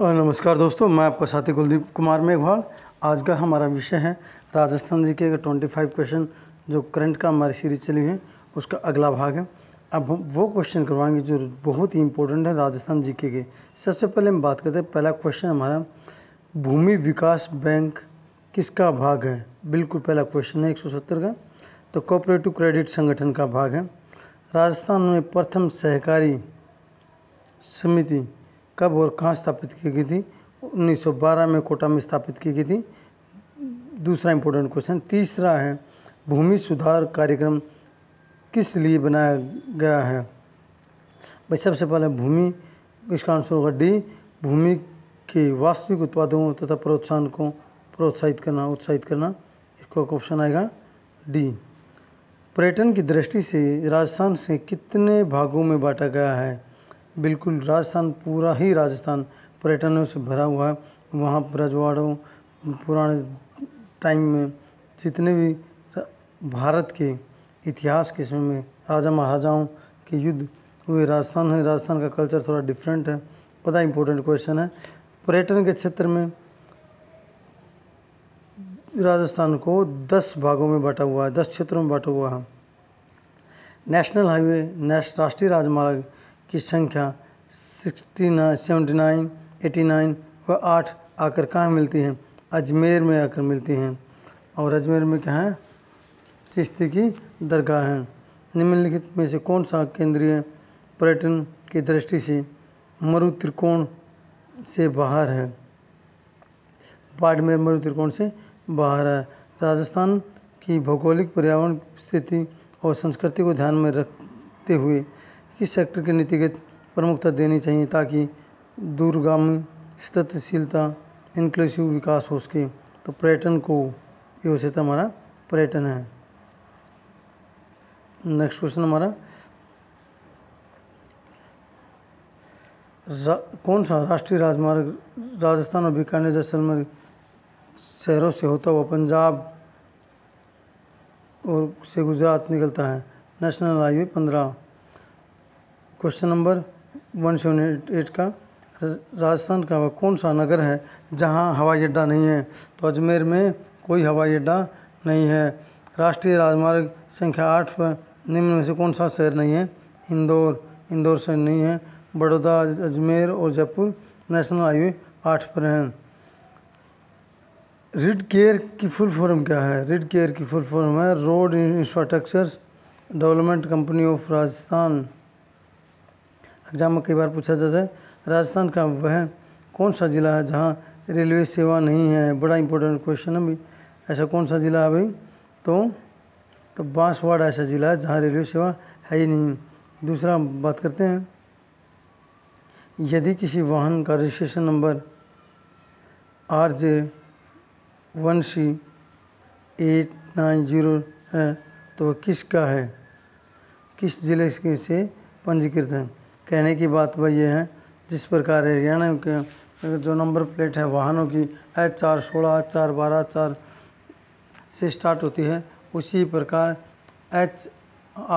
नमस्कार दोस्तों मैं आपका साथी कुलदीप कुमार मेघवाल आज का हमारा विषय है Rajasthan G K twenty five question जो करंट का हमारी सीरीज चली है उसका अगला भाग है अब हम वो क्वेश्चन करवाएंगे जो बहुत ही इंपॉर्टेंट है राजस्थान जी के सबसे पहले हम बात करते हैं पहला क्वेश्चन हमारा भूमि विकास बैंक किसका भाग है बिल्कुल पहला क्वेश्चन है एक का तो कोऑपरेटिव क्रेडिट संगठन का भाग है राजस्थान में प्रथम सहकारी समिति कब और कहाँ स्थापित की गई थी 1912 में कोटा में स्थापित की गई थी दूसरा इम्पोर्टेंट क्वेश्चन तीसरा है भूमि सुधार कार्यक्रम किस लिए बनाया गया है भाई सबसे पहले भूमि इसका आंसर होगा डी भूमि के वास्तविक उत्पादों तथा प्रोत्साहन को प्रोत्साहित करना उत्साहित करना इसका ऑप्शन आएगा डी पर्यटन की दृष्टि से राजस्थान से कितने भागों में बांटा गया है बिल्कुल राजस्थान पूरा ही राजस्थान पर्यटनों से भरा हुआ है वहाँ रजवाड़ों पुराने टाइम में जितने भी भारत के इतिहास के समय में राजा महाराजाओं के युद्ध हुए राजस्थान है राजस्थान का कल्चर थोड़ा डिफरेंट है पता इम्पोर्टेंट क्वेश्चन है पर्यटन के क्षेत्र में राजस्थान को दस भागों में बांटा हुआ है दस क्षेत्रों में बांटा हुआ है नेशनल हाईवे नेश राष्ट्रीय राजमार्ग की संख्या sixty nine seventy nine eighty nine व आठ आकर कहाँ मिलती हैं अजमेर में आकर मिलती हैं और अजमेर में क्या है चिश्ती की दरगाह है निम्नलिखित में से कौन सा केंद्रीय पर्यटन की दृष्टि से मरु त्रिकोण से बाहर है बाड़मेर मरु त्रिकोण से बाहर है राजस्थान की भौगोलिक पर्यावरण स्थिति और संस्कृति को ध्यान में रखते हुए किस सेक्टर के नीतिगत प्रमुखता देनी चाहिए ताकि दूरगामी स्थितशीलता इंक्लूसिव विकास हो सके तो पर्यटन को ये हो तो हमारा पर्यटन है नेक्स्ट क्वेश्चन हमारा रा, कौन सा राष्ट्रीय राजमार्ग राजस्थान और बीकानेर जैसलमेर शहरों से होता हुआ पंजाब और से गुजरात निकलता है नेशनल हाईवे पंद्रह question number one seven eight eight का राजस्थान का वह कौन सा नगर है जहाँ हवाई अड्डा नहीं है तो अजमेर में कोई हवाई अड्डा नहीं है राष्ट्रीय राजमार्ग संख्या आठ पर निम्न में से कौन सा शहर नहीं है इंदौर इंदौर शहर नहीं है बड़ौदा अजमेर और जयपुर नेशनल हाईवे आठ पर हैं रिड केयर की फुल फॉर्म क्या है रिड केयर की फुल फॉर्म है road infrastructure development company of Rajasthan exam में कई बार पूछा जाता है राजस्थान का वह कौन सा ज़िला है जहाँ रेलवे सेवा नहीं है बड़ा इंपॉर्टेंट क्वेश्चन है भाई ऐसा कौन सा ज़िला है भाई तो तो बांसवाड़ा ऐसा ज़िला है जहाँ रेलवे सेवा है ही नहीं दूसरा बात करते हैं यदि किसी वाहन का registration number R J one C eight nine zero है तो वह किसका है किस ज़िले से पंजीकृत है कहने की बात वह यह है जिस प्रकार हरियाणा के जो नंबर प्लेट है वाहनों की एच चार सोलह चार बारह चार से स्टार्ट होती है उसी प्रकार H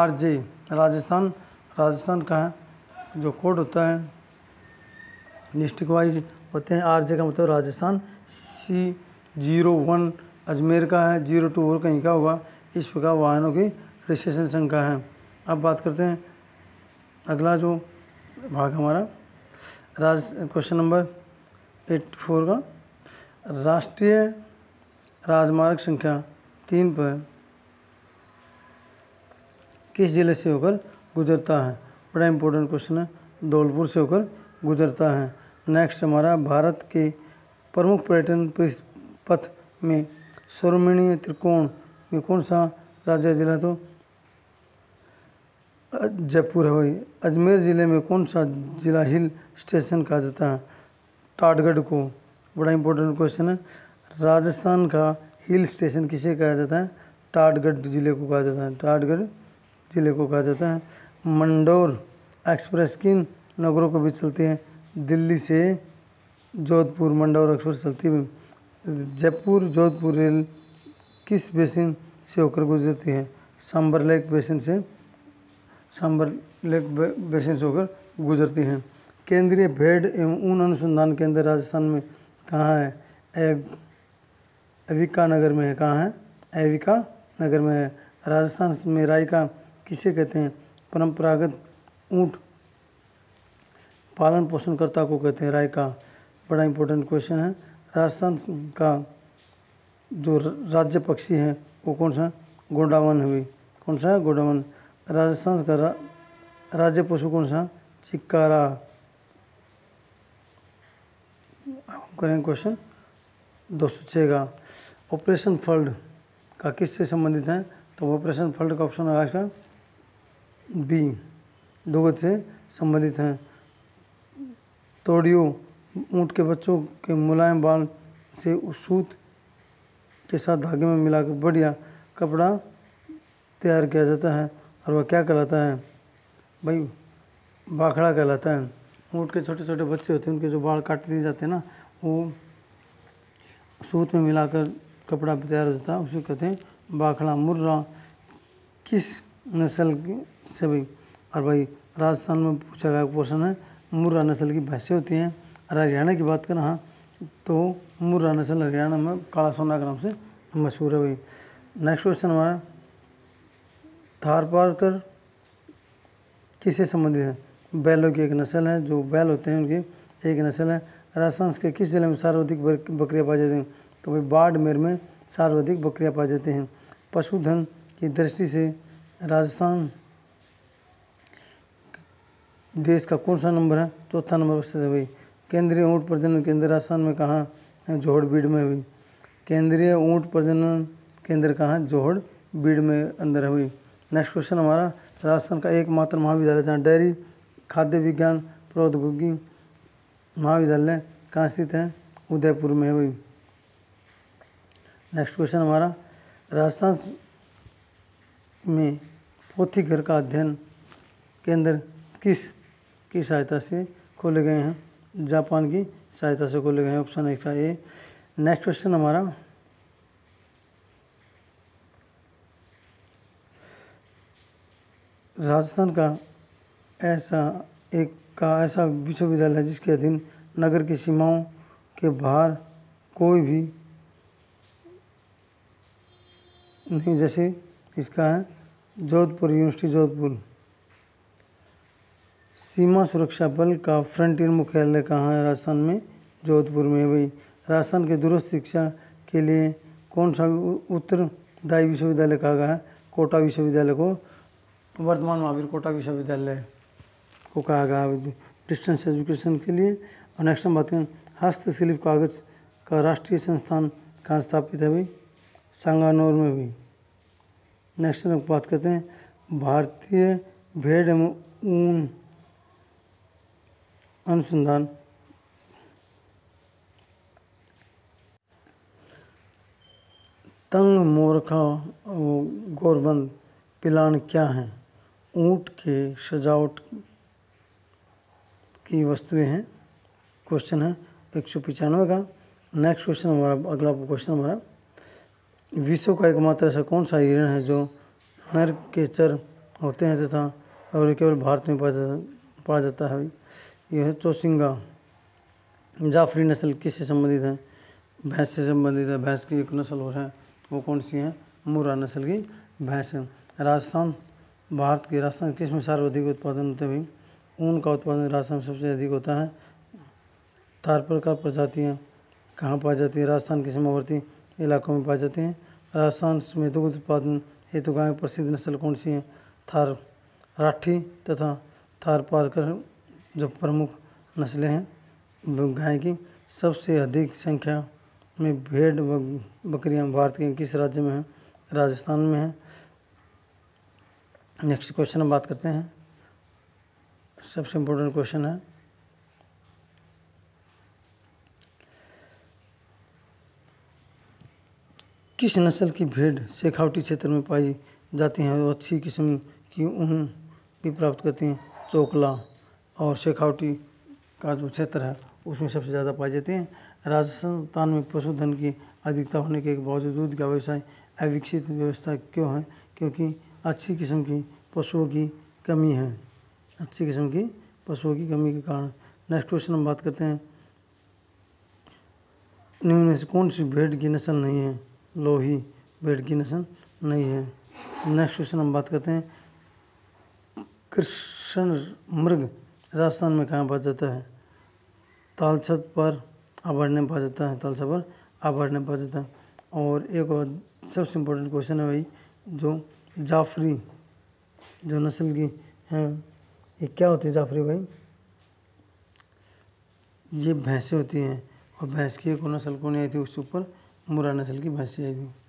R J Rajasthan Rajasthan का है जो कोड होता है डिस्ट्रिक्ट वाइज होते हैं आर जे का मतलब Rajasthan C zero one Ajmer का है जीरो टू और कहीं का होगा इस प्रकार वाहनों की रजिस्ट्रेशन संख्या है अब बात करते हैं अगला जो भाग हमारा राज क्वेश्चन नंबर एट फोर का राष्ट्रीय राजमार्ग संख्या तीन पर किस जिले से होकर गुजरता है बड़ा इंपॉर्टेंट क्वेश्चन है धौलपुर से होकर गुजरता है नेक्स्ट हमारा भारत के प्रमुख पर्यटन पथ में सर्वमणीय त्रिकोण में कौन सा राज्य जिला तो जयपुर हवाई अजमेर ज़िले में कौन सा ज़िला हिल स्टेशन कहा जाता है टाटगढ़ को बड़ा इंपॉर्टेंट क्वेश्चन है राजस्थान का हिल स्टेशन किसे कहा जाता है टाटगढ़ ज़िले को कहा जाता है टाटगढ़ ज़िले को कहा जाता है मंडोर एक्सप्रेस किन नगरों के बीच चलती है दिल्ली से जोधपुर मंडोर एक्सप्रेस चलती है जयपुर जोधपुर रेल किस बेसिन से होकर गुजरती है सांबर लेक बेसिन से सांबर लेक बेसिन से होकर गुजरती हैं केंद्रीय भेड़ एवं ऊन अनुसंधान केंद्र राजस्थान में कहाँ है एव, एविका नगर में है कहाँ है एविका नगर में है राजस्थान में रायका किसे कहते हैं परंपरागत ऊंट पालन पोषणकर्ता को कहते हैं रायका बड़ा इंपॉर्टेंट क्वेश्चन है राजस्थान का जो राज्य पक्षी है वो कौन सा गोडावन है भी कौन सा है गोडावन राजस्थान का रा, राज्य पशु कौन सा चिक्कारा करें क्वेश्चन दो सौ छः का ऑपरेशन फल्ड का किससे संबंधित है तो ऑपरेशन फल्ड का ऑप्शन आज का बी दोगत से संबंधित हैं तोड़ियो ऊँट के बच्चों के मुलायम बाल से उस सूत के साथ धागे में मिलाकर बढ़िया कपड़ा तैयार किया जाता है और वह क्या कहलाता है भाई बाखड़ा कहलाता है ऊँट के छोटे छोटे बच्चे होते हैं उनके जो बाल काट दिए जाते हैं ना वो सूत में मिलाकर कपड़ा तैयार हो जाता है उसे कहते हैं बाखड़ा मुर्रा किस नस्ल से भाई और भाई राजस्थान में पूछा गया क्वेश्चन है मुर्रा नस्ल की भैंसें होती हैं और हरियाणा की बात करें हाँ तो मुर्रा नस्ल हरियाणा में काला सोना के नाम से मशहूर है भाई नेक्स्ट क्वेश्चन हमारा थार पार्कर किससे संबंधित है बैलों की एक नस्ल है जो बैल होते हैं उनकी एक नस्ल है राजस्थान के किस जिले में सर्वाधिक बकरियाँ पाई जाती हैं तो भाई बाड़मेर में सर्वाधिक बकरियाँ पाई जाती हैं पशुधन की दृष्टि से राजस्थान देश का कौन सा नंबर है चौथा नंबर उपस्थित है भाई केंद्रीय ऊँट प्रजनन केंद्र राजस्थान में कहाँ जोहड़ बीड़ में हुई केंद्रीय ऊँट प्रजनन केंद्र कहाँ जोहड़ बीड़ में अंदर हुई नेक्स्ट क्वेश्चन हमारा राजस्थान का एकमात्र महाविद्यालय जहाँ डेयरी खाद्य विज्ञान प्रौद्योगिकी महाविद्यालय कहाँ स्थित है उदयपुर में भाई नेक्स्ट क्वेश्चन हमारा राजस्थान में पोथी घर का अध्ययन केंद्र किस की सहायता से खोले गए हैं जापान की सहायता से खोले गए हैं ऑप्शन एक का ए नेक्स्ट क्वेश्चन हमारा राजस्थान का ऐसा एक का ऐसा विश्वविद्यालय जिसके अधीन नगर की सीमाओं के बाहर कोई भी नहीं जैसे इसका है जोधपुर यूनिवर्सिटी जोधपुर सीमा सुरक्षा बल का फ्रंटियर मुख्यालय कहाँ है राजस्थान में जोधपुर में भाई राजस्थान के दूरस्थ शिक्षा के लिए कौन सा उत्तरदायी विश्वविद्यालय कहा गया है कोटा विश्वविद्यालय को वर्तमान महावीर कोटा विश्वविद्यालय को कहा गया डिस्टेंस एजुकेशन के लिए और नेक्स्ट हम बात करें हस्तशिल्प कागज का राष्ट्रीय संस्थान कहाँ स्थापित है भाई सांगानौर में भी नेक्स्ट हम बात करते हैं भारतीय भेड़ एवं ऊन अनुसंधान तंग मोरखा गोरबंद पिलान क्या हैं ऊंट के सजावट की वस्तुएं हैं क्वेश्चन है एक सौ पचानवे का नेक्स्ट क्वेश्चन हमारा अगला क्वेश्चन हमारा विश्व का एकमात्र ऐसा कौन सा हिरण है जो नर के चर होते हैं तथा और केवल भारत में पाया जाता पाया जाता है यह है चौसिंगा जाफरी नस्ल किससे संबंधित है भैंस से संबंधित है भैंस की एक नस्ल और है वो कौन सी है मुरा नस्ल की भैंस राजस्थान भारत के राजस्थान किस में सर्वाधिक उत्पादन होते हुए ऊन का उत्पादन राजस्थान में सबसे अधिक होता है तार प्रकार प्रजातियाँ कहाँ पाई जाती हैं राजस्थान के सीमावर्ती इलाकों में पाई जाती हैं राजस्थान में दुग्ध उत्पादन हेतु गाय प्रसिद्ध नस्ल कौन सी हैं थार राठी तथा थार पारकर जो प्रमुख नस्लें हैं गाय की सबसे अधिक संख्या में भेड़ व बकरियाँ भारत के किस राज्य में हैं राजस्थान में हैं नेक्स्ट क्वेश्चन हम बात करते हैं सबसे इम्पोर्टेंट क्वेश्चन है किस नस्ल की भेड़ शेखावटी क्षेत्र में पाई जाती हैं और अच्छी किस्म की ऊन भी प्राप्त करती हैं चोकला और शेखावटी का जो क्षेत्र है उसमें सबसे ज़्यादा पाई जाती हैं राजस्थान में पशुधन की अधिकता होने के बावजूद दूध का व्यवसाय अविकसित व्यवस्था क्यों है क्योंकि अच्छी किस्म की पशुओं की कमी है अच्छी किस्म की पशुओं की कमी के कारण नेक्स्ट क्वेश्चन हम बात करते हैं निम्न से कौन सी भेड़ की नस्ल नहीं है लोही भेड़ की नस्ल नहीं है नेक्स्ट क्वेश्चन हम बात करते हैं कृष्ण मृग राजस्थान में कहाँ पाया जाता है तालछत पर आभरने पाया जाता है तालछत पर आभरने पाया जाता है और एक और सबसे इम्पोर्टेंट क्वेश्चन है भाई जो जाफरी जो नस्ल की हैं ये क्या होती है जाफरी भाई ये भैंसें होती हैं और भैंस की एक नस्ल कौन आई थी उसके ऊपर मुरा नस्ल की भैंसें आई थी